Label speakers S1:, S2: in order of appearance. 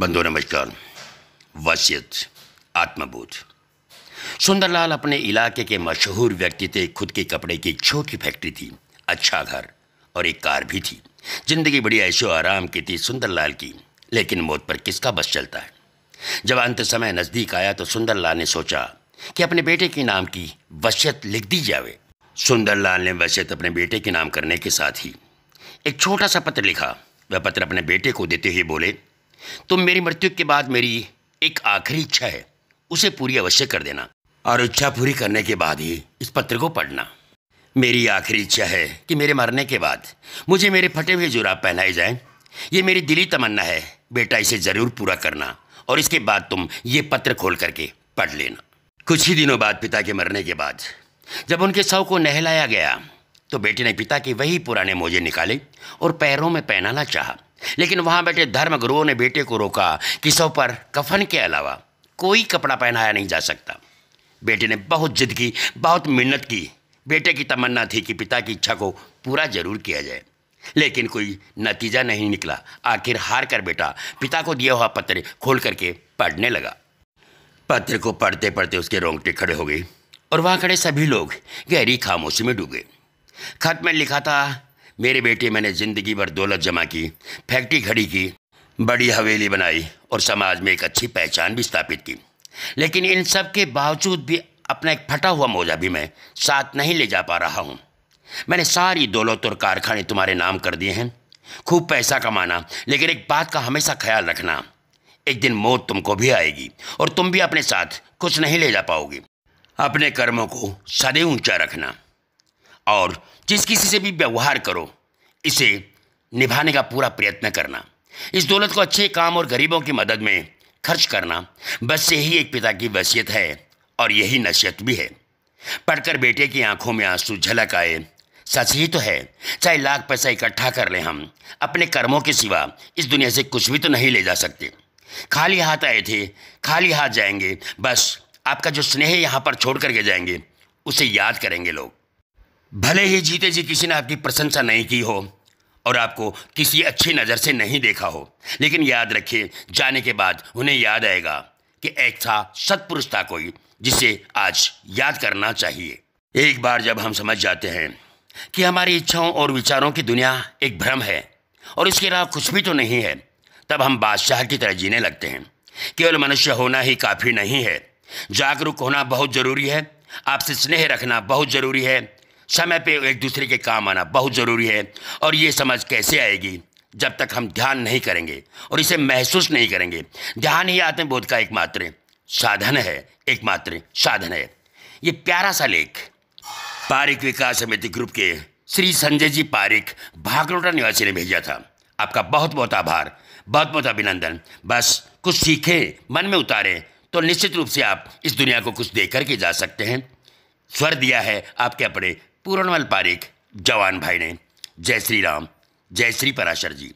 S1: बंधु नमस्कार वसीयत आत्मबोध सुंदरलाल अपने इलाके के मशहूर व्यक्ति थे खुद के कपड़े की छोटी फैक्ट्री थी अच्छा घर और एक कार भी थी जिंदगी बड़ी ऐशो आराम की थी सुंदरलाल की लेकिन मौत पर किसका बस चलता है जब अंत समय नज़दीक आया तो सुंदरलाल ने सोचा कि अपने बेटे के नाम की वसीयत लिख दी जावे सुंदरलाल ने वसीयत अपने बेटे के नाम करने के साथ ही एक छोटा सा पत्र लिखा वह पत्र अपने बेटे को देते हुए बोले तुम तो मेरी मृत्यु के बाद मेरी एक आखिरी इच्छा है उसे पूरी अवश्य कर देना और इच्छा पूरी करने के बाद ही इस पत्र को पढ़ना मेरी आखिरी इच्छा है कि मेरे मरने के बाद मुझे मेरे फटे हुए जुराब पहनाए जाए ये मेरी दिली तमन्ना है बेटा इसे ज़रूर पूरा करना और इसके बाद तुम ये पत्र खोल करके पढ़ लेना कुछ ही दिनों बाद पिता के मरने के बाद जब उनके शव को नहलाया गया तो बेटे ने पिता की वही पुराने मोजे निकाले और पैरों में पहनाना चाहा लेकिन वहां बैठे धर्मगुरुओं ने बेटे को रोका कि सौ पर कफन के अलावा कोई कपड़ा पहनाया नहीं जा सकता बेटे ने बहुत जिद की बहुत मिन्नत की बेटे की तमन्ना थी कि पिता की इच्छा को पूरा जरूर किया जाए लेकिन कोई नतीजा नहीं निकला आखिर हार कर बेटा पिता को दिया हुआ पत्र खोल करके पढ़ने लगा पत्र को पढ़ते पढ़ते उसके रोंगटे खड़े हो गए और वहाँ खड़े सभी लोग गहरी खामोशी में डूबे खत में लिखा था मेरे बेटे मैंने ज़िंदगी भर दौलत जमा की फैक्ट्री खड़ी की बड़ी हवेली बनाई और समाज में एक अच्छी पहचान भी स्थापित की लेकिन इन सब के बावजूद भी अपना एक फटा हुआ मोजा भी मैं साथ नहीं ले जा पा रहा हूँ मैंने सारी दौलत और कारखाने तुम्हारे नाम कर दिए हैं खूब पैसा कमाना लेकिन एक बात का हमेशा ख्याल रखना एक दिन मौत तुमको भी आएगी और तुम भी अपने साथ कुछ नहीं ले जा पाओगे अपने कर्मों को सदैव ऊंचा रखना और जिस किसी से भी व्यवहार करो इसे निभाने का पूरा प्रयत्न करना इस दौलत को अच्छे काम और गरीबों की मदद में खर्च करना बस यही एक पिता की वसीयत है और यही नसीहत भी है पढ़कर बेटे की आंखों में आंसू झलक आए सच ही तो है चाहे लाख पैसा इकट्ठा कर लें हम अपने कर्मों के सिवा इस दुनिया से कुछ भी तो नहीं ले जा सकते खाली हाथ आए थे खाली हाथ जाएंगे बस आपका जो स्नेह यहाँ पर छोड़ कर के जाएंगे उसे याद करेंगे लोग भले ही जीते जी किसी ने आपकी प्रशंसा नहीं की हो और आपको किसी अच्छी नज़र से नहीं देखा हो लेकिन याद रखिए जाने के बाद उन्हें याद आएगा कि एक था सत्पुरुष था कोई जिसे आज याद करना चाहिए एक बार जब हम समझ जाते हैं कि हमारी इच्छाओं और विचारों की दुनिया एक भ्रम है और इसके अलावा कुछ भी तो नहीं है तब हम बादशाह की तरह जीने लगते हैं केवल मनुष्य होना ही काफ़ी नहीं है जागरूक होना बहुत ज़रूरी है आपसे स्नेह रखना बहुत ज़रूरी है समय पे एक दूसरे के काम आना बहुत ज़रूरी है और ये समझ कैसे आएगी जब तक हम ध्यान नहीं करेंगे और इसे महसूस नहीं करेंगे ध्यान ही आत्मबोध का एकमात्र साधन है एकमात्र साधन है ये प्यारा सा लेख पारिक विकास समिति ग्रुप के श्री संजय जी पारिक भागलोटा निवासी ने भेजा था आपका बहुत बहुत आभार बहुत बहुत अभिनंदन बस कुछ सीखें मन में उतारें तो निश्चित रूप से आप इस दुनिया को कुछ दे करके जा सकते हैं स्वर दिया है आपके अपने पूरणमल पारेख जवान भाई ने जय श्री राम जय श्री पराशर जी